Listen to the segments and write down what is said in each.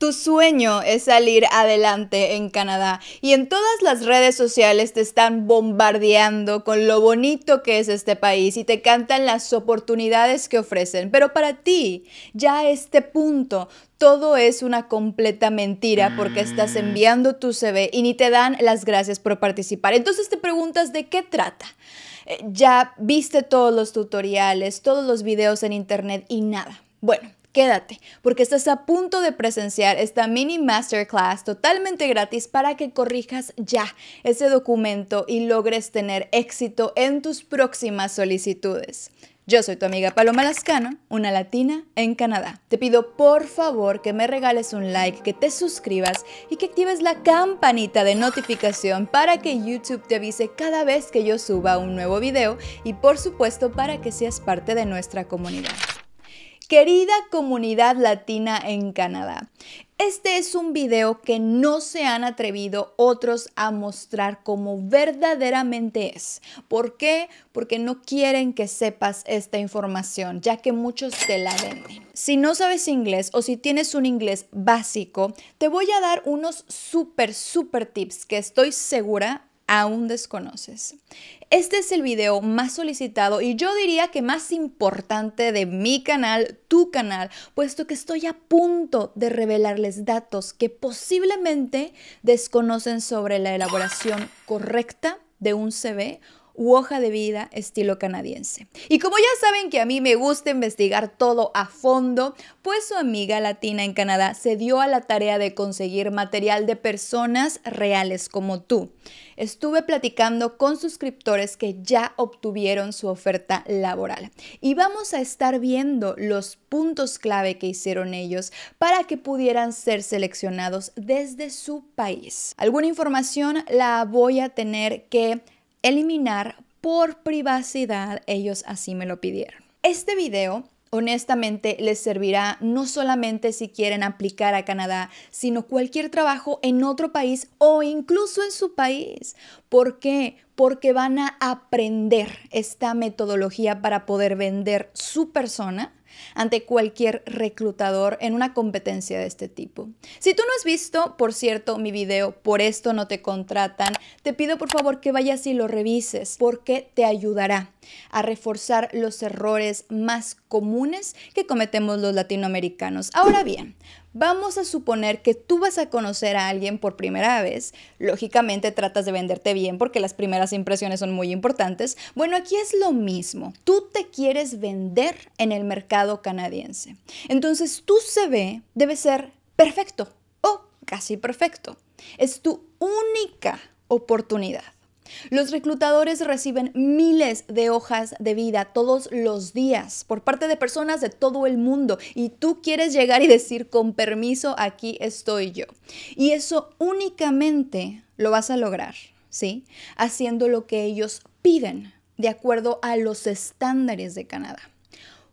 Tu sueño es salir adelante en Canadá y en todas las redes sociales te están bombardeando con lo bonito que es este país y te cantan las oportunidades que ofrecen. Pero para ti, ya a este punto, todo es una completa mentira porque estás mm. enviando tu CV y ni te dan las gracias por participar. Entonces te preguntas de qué trata eh, ya viste todos los tutoriales, todos los videos en internet y nada. Bueno, Quédate, porque estás a punto de presenciar esta mini masterclass totalmente gratis para que corrijas ya ese documento y logres tener éxito en tus próximas solicitudes. Yo soy tu amiga Paloma Lascano, una latina en Canadá. Te pido por favor que me regales un like, que te suscribas y que actives la campanita de notificación para que YouTube te avise cada vez que yo suba un nuevo video y por supuesto para que seas parte de nuestra comunidad. Querida comunidad latina en Canadá, este es un video que no se han atrevido otros a mostrar como verdaderamente es. ¿Por qué? Porque no quieren que sepas esta información, ya que muchos te la venden. Si no sabes inglés o si tienes un inglés básico, te voy a dar unos súper, súper tips que estoy segura aún desconoces. Este es el video más solicitado y yo diría que más importante de mi canal, tu canal, puesto que estoy a punto de revelarles datos que posiblemente desconocen sobre la elaboración correcta de un CV u hoja de vida estilo canadiense. Y como ya saben que a mí me gusta investigar todo a fondo, pues su amiga latina en Canadá se dio a la tarea de conseguir material de personas reales como tú. Estuve platicando con suscriptores que ya obtuvieron su oferta laboral y vamos a estar viendo los puntos clave que hicieron ellos para que pudieran ser seleccionados desde su país. Alguna información la voy a tener que eliminar por privacidad, ellos así me lo pidieron. Este video honestamente les servirá no solamente si quieren aplicar a Canadá, sino cualquier trabajo en otro país o incluso en su país. ¿Por qué? Porque van a aprender esta metodología para poder vender su persona ante cualquier reclutador en una competencia de este tipo. Si tú no has visto, por cierto, mi video, por esto no te contratan, te pido por favor que vayas y lo revises porque te ayudará a reforzar los errores más comunes que cometemos los latinoamericanos. Ahora bien, vamos a suponer que tú vas a conocer a alguien por primera vez. Lógicamente tratas de venderte bien porque las primeras impresiones son muy importantes. Bueno, aquí es lo mismo. Tú te quieres vender en el mercado canadiense. Entonces tu CV debe ser perfecto o casi perfecto. Es tu única oportunidad. Los reclutadores reciben miles de hojas de vida todos los días por parte de personas de todo el mundo y tú quieres llegar y decir, con permiso, aquí estoy yo. Y eso únicamente lo vas a lograr, ¿sí? Haciendo lo que ellos piden de acuerdo a los estándares de Canadá.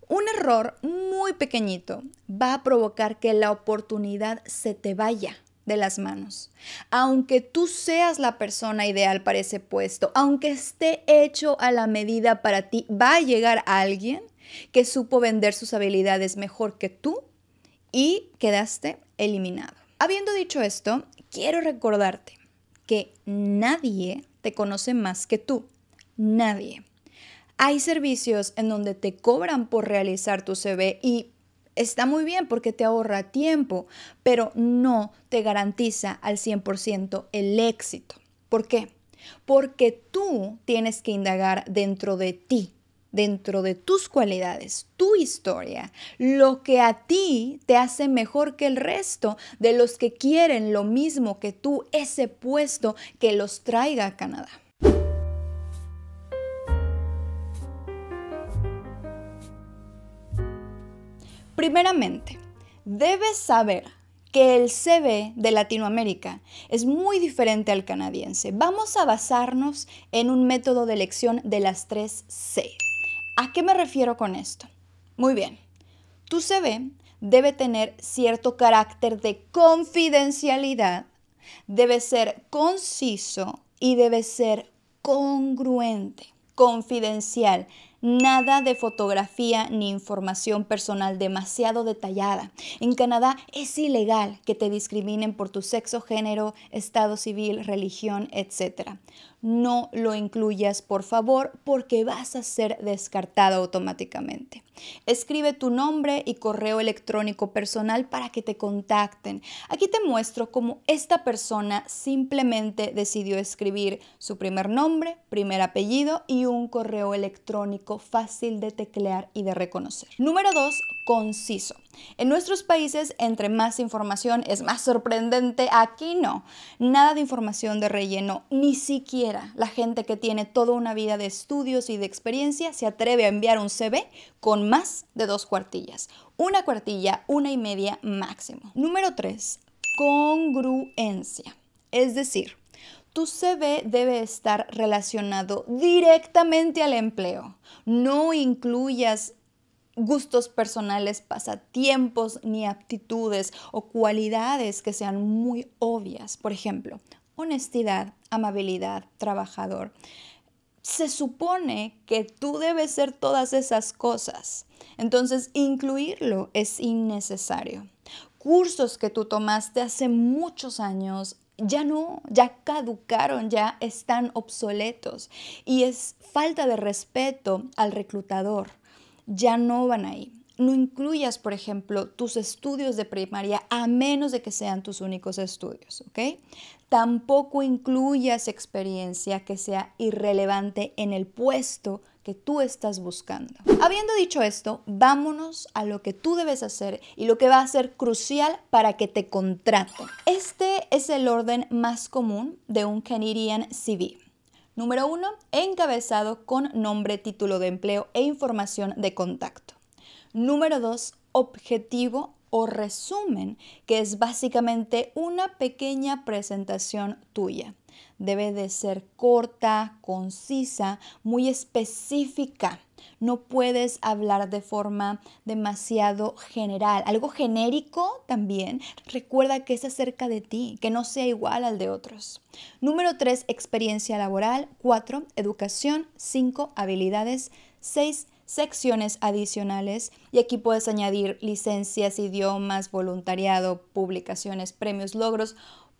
Un error muy pequeñito va a provocar que la oportunidad se te vaya de las manos. Aunque tú seas la persona ideal para ese puesto, aunque esté hecho a la medida para ti, va a llegar alguien que supo vender sus habilidades mejor que tú y quedaste eliminado. Habiendo dicho esto, quiero recordarte que nadie te conoce más que tú. Nadie. Hay servicios en donde te cobran por realizar tu CV y está muy bien porque te ahorra tiempo, pero no te garantiza al 100% el éxito. ¿Por qué? Porque tú tienes que indagar dentro de ti, dentro de tus cualidades, tu historia, lo que a ti te hace mejor que el resto de los que quieren lo mismo que tú, ese puesto que los traiga a Canadá. Primeramente, debes saber que el CV de Latinoamérica es muy diferente al canadiense. Vamos a basarnos en un método de elección de las tres C. ¿A qué me refiero con esto? Muy bien, tu CV debe tener cierto carácter de confidencialidad, debe ser conciso y debe ser congruente, confidencial. Nada de fotografía ni información personal demasiado detallada. En Canadá es ilegal que te discriminen por tu sexo, género, estado civil, religión, etc. No lo incluyas, por favor, porque vas a ser descartado automáticamente. Escribe tu nombre y correo electrónico personal para que te contacten. Aquí te muestro cómo esta persona simplemente decidió escribir su primer nombre, primer apellido y un correo electrónico fácil de teclear y de reconocer. Número 2, conciso. En nuestros países, entre más información es más sorprendente. Aquí no. Nada de información de relleno. Ni siquiera la gente que tiene toda una vida de estudios y de experiencia se atreve a enviar un CV con más de dos cuartillas. Una cuartilla, una y media máximo. Número 3. Congruencia. Es decir, tu CV debe estar relacionado directamente al empleo. No incluyas gustos personales, pasatiempos, ni aptitudes o cualidades que sean muy obvias. Por ejemplo, honestidad, amabilidad, trabajador. Se supone que tú debes ser todas esas cosas. Entonces, incluirlo es innecesario cursos que tú tomaste hace muchos años ya no, ya caducaron, ya están obsoletos y es falta de respeto al reclutador. Ya no van ahí. No incluyas, por ejemplo, tus estudios de primaria a menos de que sean tus únicos estudios, ¿ok? Tampoco incluyas experiencia que sea irrelevante en el puesto que tú estás buscando. Habiendo dicho esto, vámonos a lo que tú debes hacer y lo que va a ser crucial para que te contraten. Este es el orden más común de un Canadian CV. Número 1. Encabezado con nombre, título de empleo e información de contacto. Número 2. Objetivo o resumen, que es básicamente una pequeña presentación tuya debe de ser corta, concisa, muy específica. No puedes hablar de forma demasiado general. Algo genérico también. Recuerda que es acerca de ti, que no sea igual al de otros. Número 3, experiencia laboral. 4, educación. 5, habilidades. 6, secciones adicionales y aquí puedes añadir licencias, idiomas, voluntariado, publicaciones, premios, logros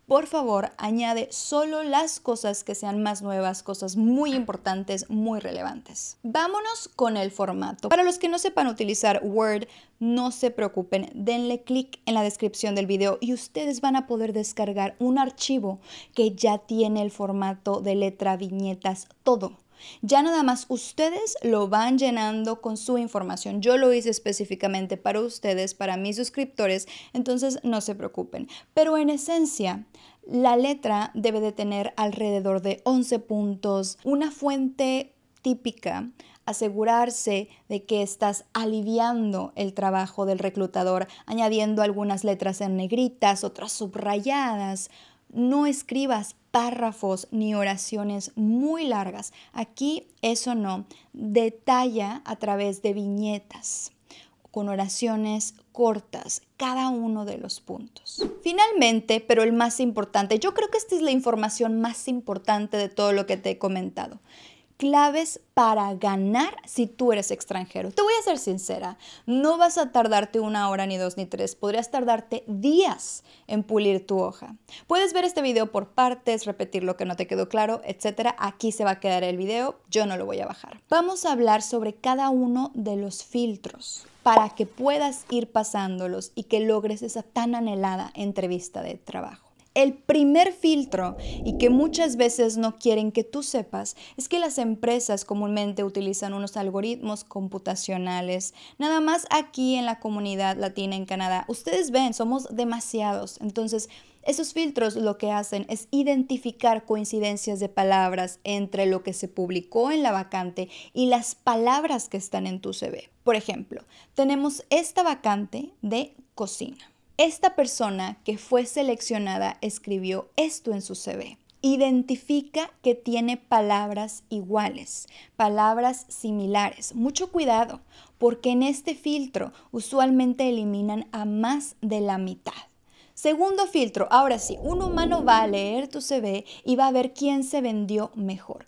por favor, añade solo las cosas que sean más nuevas, cosas muy importantes, muy relevantes. Vámonos con el formato. Para los que no sepan utilizar Word, no se preocupen, denle clic en la descripción del video y ustedes van a poder descargar un archivo que ya tiene el formato de letra, viñetas, todo ya nada más ustedes lo van llenando con su información. Yo lo hice específicamente para ustedes, para mis suscriptores, entonces no se preocupen. Pero en esencia, la letra debe de tener alrededor de 11 puntos, una fuente típica, asegurarse de que estás aliviando el trabajo del reclutador, añadiendo algunas letras en negritas, otras subrayadas, no escribas párrafos ni oraciones muy largas. Aquí eso no. Detalla a través de viñetas con oraciones cortas cada uno de los puntos. Finalmente, pero el más importante, yo creo que esta es la información más importante de todo lo que te he comentado claves para ganar si tú eres extranjero. Te voy a ser sincera, no vas a tardarte una hora, ni dos, ni tres, podrías tardarte días en pulir tu hoja. Puedes ver este video por partes, repetir lo que no te quedó claro, etc. Aquí se va a quedar el video, yo no lo voy a bajar. Vamos a hablar sobre cada uno de los filtros para que puedas ir pasándolos y que logres esa tan anhelada entrevista de trabajo. El primer filtro y que muchas veces no quieren que tú sepas es que las empresas comúnmente utilizan unos algoritmos computacionales. Nada más aquí en la comunidad latina en Canadá. Ustedes ven, somos demasiados. Entonces, esos filtros lo que hacen es identificar coincidencias de palabras entre lo que se publicó en la vacante y las palabras que están en tu CV. Por ejemplo, tenemos esta vacante de cocina esta persona que fue seleccionada escribió esto en su CV. Identifica que tiene palabras iguales, palabras similares. Mucho cuidado, porque en este filtro usualmente eliminan a más de la mitad. Segundo filtro, ahora sí, un humano va a leer tu CV y va a ver quién se vendió mejor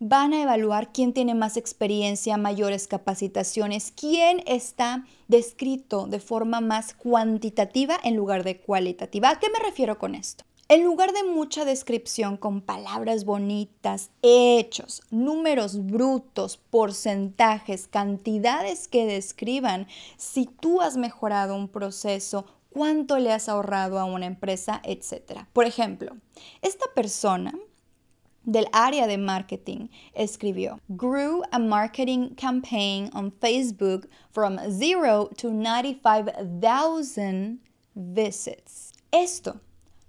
van a evaluar quién tiene más experiencia, mayores capacitaciones, quién está descrito de forma más cuantitativa en lugar de cualitativa. ¿A qué me refiero con esto? En lugar de mucha descripción con palabras bonitas, hechos, números brutos, porcentajes, cantidades que describan si tú has mejorado un proceso, cuánto le has ahorrado a una empresa, etc. Por ejemplo, esta persona del área de marketing, escribió, Grew a marketing campaign on Facebook from 0 to 95,000 visits. Esto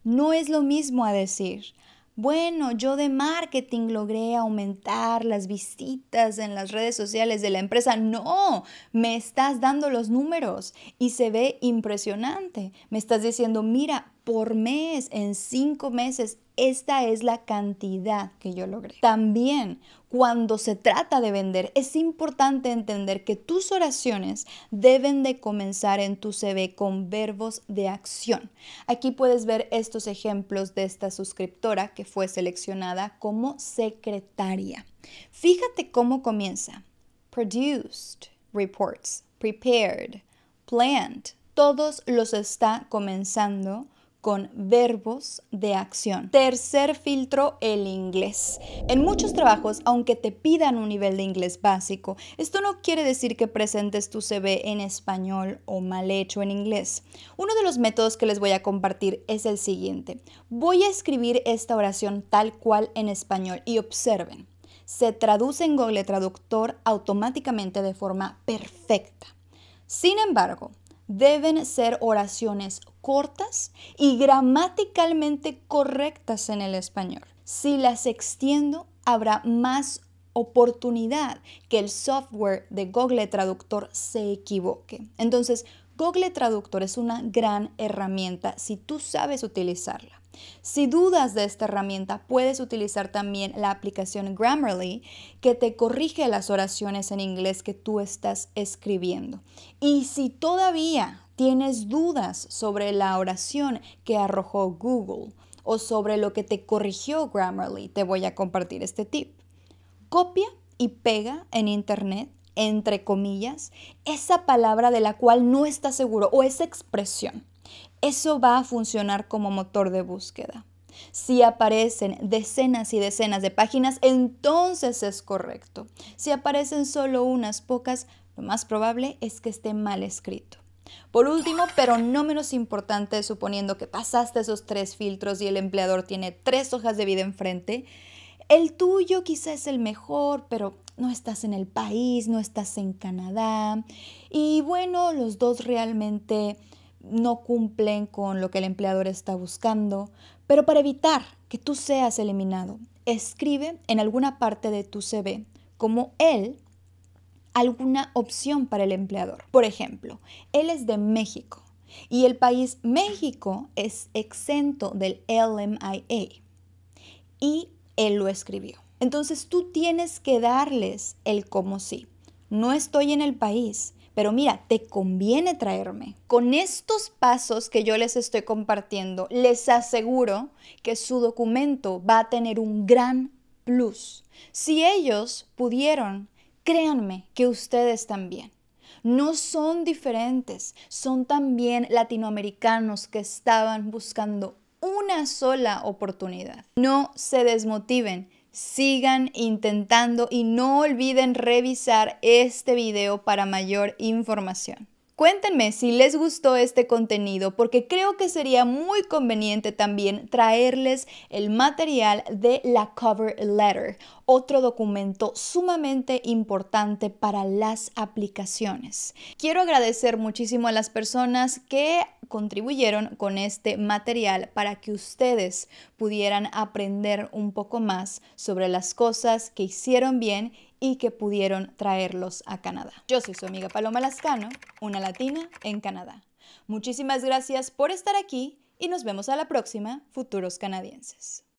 no es lo mismo a decir, bueno, yo de marketing logré aumentar las visitas en las redes sociales de la empresa. No, me estás dando los números y se ve impresionante. Me estás diciendo, mira, por mes, en cinco meses, esta es la cantidad que yo logré. También cuando se trata de vender, es importante entender que tus oraciones deben de comenzar en tu CV con verbos de acción. Aquí puedes ver estos ejemplos de esta suscriptora que fue seleccionada como secretaria. Fíjate cómo comienza. Produced, reports, prepared, planned. Todos los está comenzando con verbos de acción. Tercer filtro, el inglés. En muchos trabajos, aunque te pidan un nivel de inglés básico, esto no quiere decir que presentes tu CV en español o mal hecho en inglés. Uno de los métodos que les voy a compartir es el siguiente. Voy a escribir esta oración tal cual en español y observen. Se traduce en Google Traductor automáticamente de forma perfecta. Sin embargo, deben ser oraciones cortas y gramaticalmente correctas en el español. Si las extiendo, habrá más oportunidad que el software de Google Traductor se equivoque. Entonces, Google Traductor es una gran herramienta si tú sabes utilizarla. Si dudas de esta herramienta, puedes utilizar también la aplicación Grammarly que te corrige las oraciones en inglés que tú estás escribiendo. Y si todavía tienes dudas sobre la oración que arrojó Google o sobre lo que te corrigió Grammarly, te voy a compartir este tip. Copia y pega en Internet, entre comillas, esa palabra de la cual no estás seguro o esa expresión eso va a funcionar como motor de búsqueda. Si aparecen decenas y decenas de páginas, entonces es correcto. Si aparecen solo unas pocas, lo más probable es que esté mal escrito. Por último, pero no menos importante, suponiendo que pasaste esos tres filtros y el empleador tiene tres hojas de vida enfrente, el tuyo quizás es el mejor, pero no estás en el país, no estás en Canadá. Y bueno, los dos realmente no cumplen con lo que el empleador está buscando, pero para evitar que tú seas eliminado, escribe en alguna parte de tu CV como él alguna opción para el empleador. Por ejemplo, él es de México y el país México es exento del LMIA y él lo escribió. Entonces tú tienes que darles el como sí. No estoy en el país, pero mira, te conviene traerme. Con estos pasos que yo les estoy compartiendo, les aseguro que su documento va a tener un gran plus. Si ellos pudieron, créanme que ustedes también. No son diferentes, son también latinoamericanos que estaban buscando una sola oportunidad. No se desmotiven sigan intentando y no olviden revisar este video para mayor información. Cuéntenme si les gustó este contenido porque creo que sería muy conveniente también traerles el material de la cover letter otro documento sumamente importante para las aplicaciones. Quiero agradecer muchísimo a las personas que contribuyeron con este material para que ustedes pudieran aprender un poco más sobre las cosas que hicieron bien y que pudieron traerlos a Canadá. Yo soy su amiga Paloma Lascano, una latina en Canadá. Muchísimas gracias por estar aquí y nos vemos a la próxima, futuros canadienses.